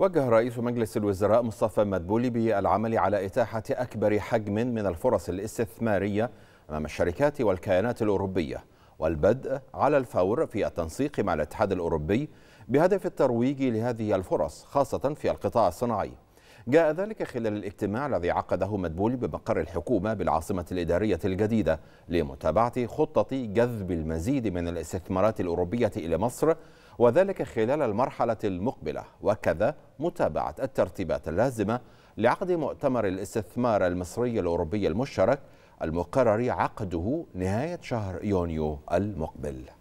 وجه رئيس مجلس الوزراء مصطفى مدبولي بالعمل على إتاحة أكبر حجم من الفرص الاستثمارية أمام الشركات والكيانات الأوروبية والبدء على الفور في التنسيق مع الاتحاد الأوروبي بهدف الترويج لهذه الفرص خاصة في القطاع الصناعي جاء ذلك خلال الاجتماع الذي عقده مدبولي بمقر الحكومة بالعاصمة الإدارية الجديدة لمتابعة خطة جذب المزيد من الاستثمارات الأوروبية إلى مصر وذلك خلال المرحلة المقبلة وكذا متابعة الترتيبات اللازمة لعقد مؤتمر الاستثمار المصري الأوروبي المشترك المقرر عقده نهاية شهر يونيو المقبل